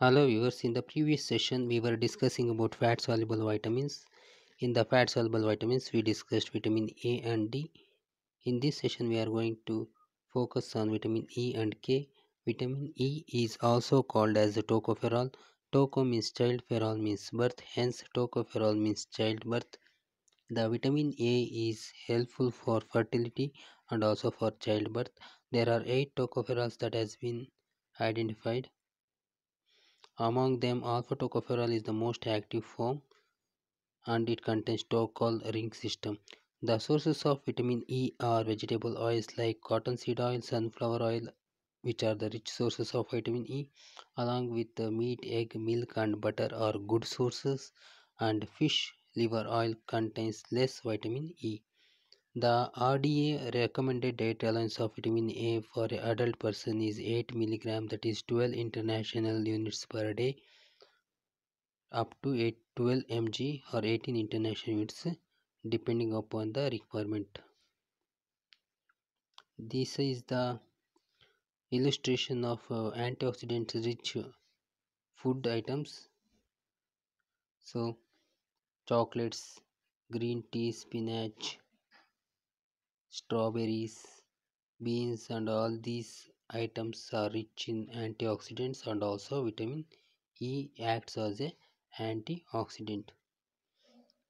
Hello viewers, in the previous session we were discussing about fat soluble vitamins. In the fat soluble vitamins we discussed vitamin A and D. In this session we are going to focus on vitamin E and K. Vitamin E is also called as tocopherol. Toco means child, ferol means birth, hence tocopherol means childbirth. The vitamin A is helpful for fertility and also for childbirth. There are 8 tocopherols that has been identified among them alpha tocopherol is the most active form and it contains tocal ring system. The sources of vitamin E are vegetable oils like cottonseed oil, sunflower oil which are the rich sources of vitamin E along with the meat, egg, milk and butter are good sources and fish liver oil contains less vitamin E. The RDA recommended allowance of vitamin A for an adult person is 8 mg that is 12 international units per day up to 8, 12 mg or 18 international units depending upon the requirement. This is the illustration of uh, antioxidant rich food items. So chocolates, green tea, spinach, strawberries beans and all these items are rich in antioxidants and also vitamin E acts as a antioxidant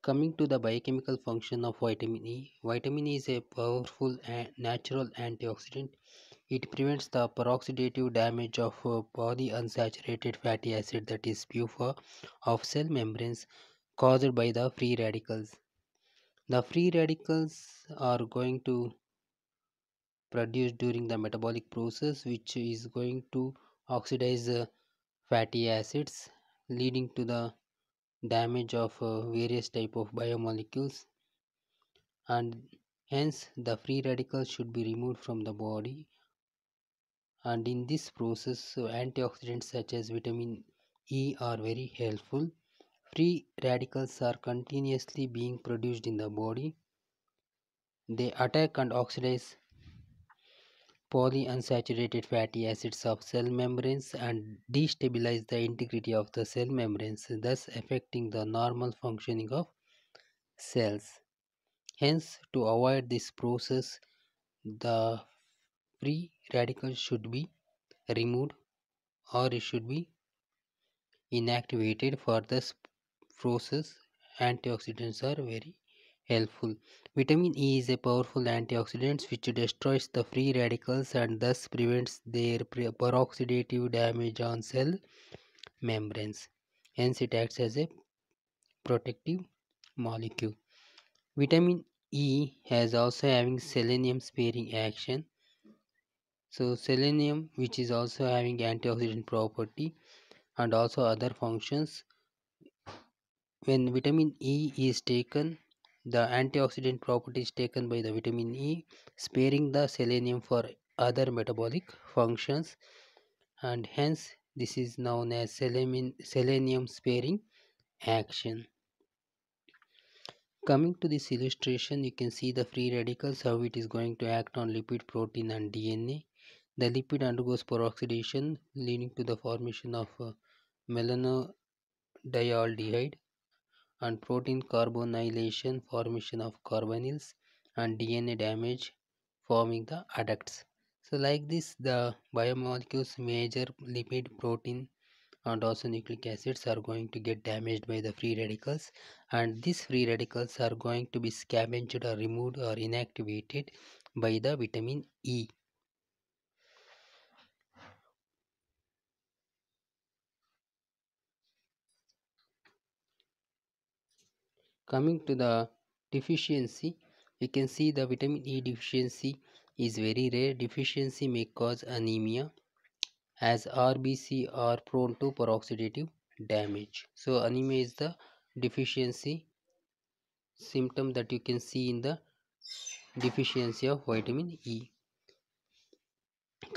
coming to the biochemical function of vitamin E vitamin E is a powerful natural antioxidant it prevents the peroxidative damage of uh, body unsaturated fatty acid that is PUFA of cell membranes caused by the free radicals the free radicals are going to produce during the metabolic process which is going to oxidize the fatty acids leading to the damage of uh, various type of biomolecules and hence the free radicals should be removed from the body and in this process antioxidants such as vitamin E are very helpful Free radicals are continuously being produced in the body. They attack and oxidize polyunsaturated fatty acids of cell membranes and destabilize the integrity of the cell membranes, thus affecting the normal functioning of cells. Hence, to avoid this process, the free radicals should be removed or it should be inactivated for this process antioxidants are very helpful vitamin e is a powerful antioxidant which destroys the free radicals and thus prevents their peroxidative damage on cell membranes hence it acts as a protective molecule vitamin e has also having selenium sparing action so selenium which is also having antioxidant property and also other functions when vitamin E is taken, the antioxidant properties taken by the vitamin E, sparing the selenium for other metabolic functions, and hence this is known as selenium, selenium sparing action. Coming to this illustration, you can see the free radicals, how it is going to act on lipid, protein and DNA. The lipid undergoes peroxidation leading to the formation of uh, melanodialdehyde and protein carbonylation formation of carbonyls and DNA damage forming the adducts. So like this the biomolecules major lipid protein and also nucleic acids are going to get damaged by the free radicals and these free radicals are going to be scavenged or removed or inactivated by the vitamin E. coming to the deficiency you can see the vitamin E deficiency is very rare deficiency may cause anemia as RBC are prone to peroxidative damage so anemia is the deficiency symptom that you can see in the deficiency of vitamin E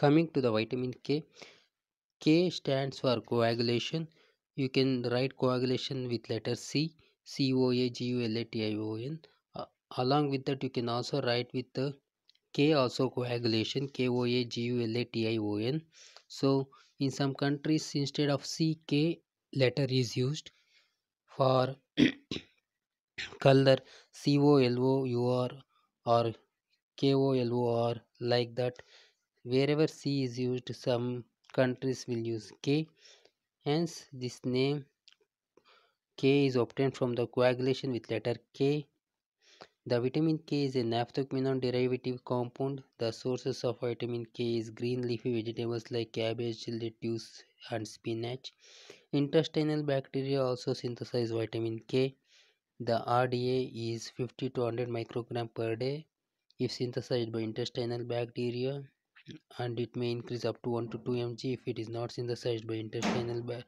coming to the vitamin K K stands for coagulation you can write coagulation with letter C C-O-A-G-U-L-A-T-I-O-N. Uh, along with that, you can also write with the K also coagulation, K-O-A-G-U-L-A-T-I-O-N. So, in some countries, instead of C-K, letter is used for color C-O-L-O-U-R or K-O-L-O-R like that. Wherever C is used, some countries will use K. Hence, this name K is obtained from the coagulation with letter K. The vitamin K is a naphthoquinone derivative compound. The sources of vitamin K is green leafy vegetables like cabbage, lettuce and spinach. Intestinal bacteria also synthesize vitamin K. The RDA is 50 to 100 microgram per day if synthesized by intestinal bacteria and it may increase up to 1 to 2 mg if it is not synthesized by intestinal ba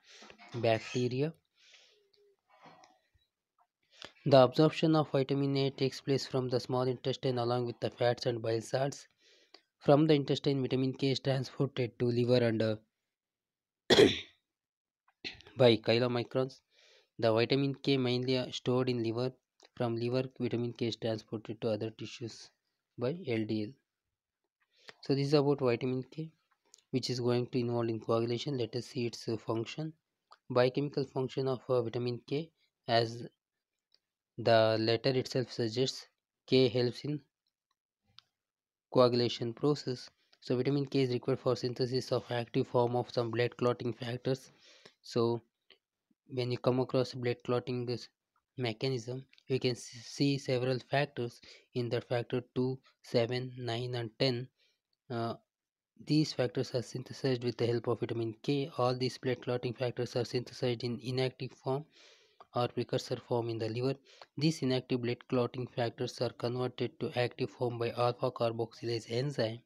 bacteria. The absorption of vitamin A takes place from the small intestine along with the fats and bile salts. From the intestine, vitamin K is transported to liver and uh, by chylomicrons. The vitamin K mainly uh, stored in liver. From liver, vitamin K is transported to other tissues by LDL. So this is about vitamin K which is going to involve in coagulation. Let us see its uh, function. Biochemical function of uh, vitamin K as the letter itself suggests K helps in coagulation process. So vitamin K is required for synthesis of active form of some blood clotting factors. So when you come across blood clotting mechanism, you can see several factors in the factor 2, 7, 9 and 10. Uh, these factors are synthesized with the help of vitamin K. All these blood clotting factors are synthesized in inactive form or precursor form in the liver. These inactive blood clotting factors are converted to active form by alpha carboxylase enzyme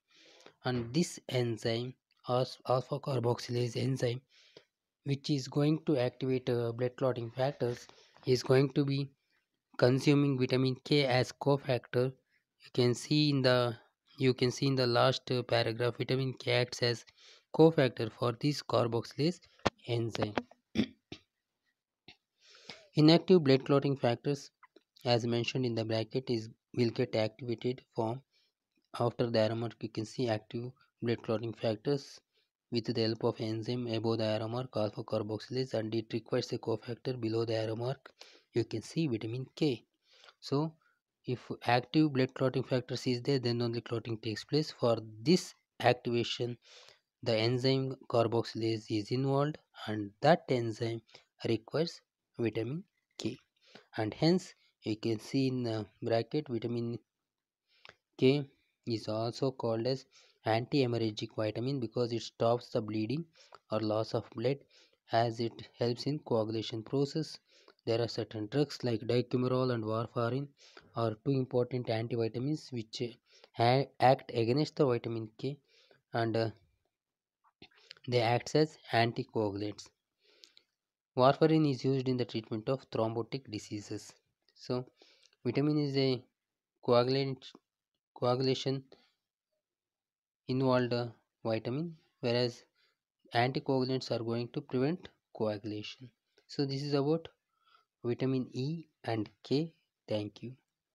and this enzyme alpha carboxylase enzyme which is going to activate uh, blood clotting factors is going to be consuming vitamin K as cofactor you can see in the you can see in the last uh, paragraph vitamin K acts as cofactor for this carboxylase enzyme Inactive blood clotting factors as mentioned in the bracket is will get activated form after the arrow mark you can see active blood clotting factors with the help of enzyme above the arrow mark alpha carboxylase and it requires a cofactor below the arrow mark you can see vitamin K. So if active blood clotting factors is there then only clotting takes place for this activation the enzyme carboxylase is involved and that enzyme requires vitamin K and hence you can see in the bracket vitamin K is also called as anti-hemorrhagic vitamin because it stops the bleeding or loss of blood as it helps in coagulation process there are certain drugs like dicumerol and warfarin are two important antivitamins which act against the vitamin k and uh, they act as anticoagulants warfarin is used in the treatment of thrombotic diseases so vitamin is a coagulant coagulation involved vitamin whereas anticoagulants are going to prevent coagulation so this is about vitamin e and k thank you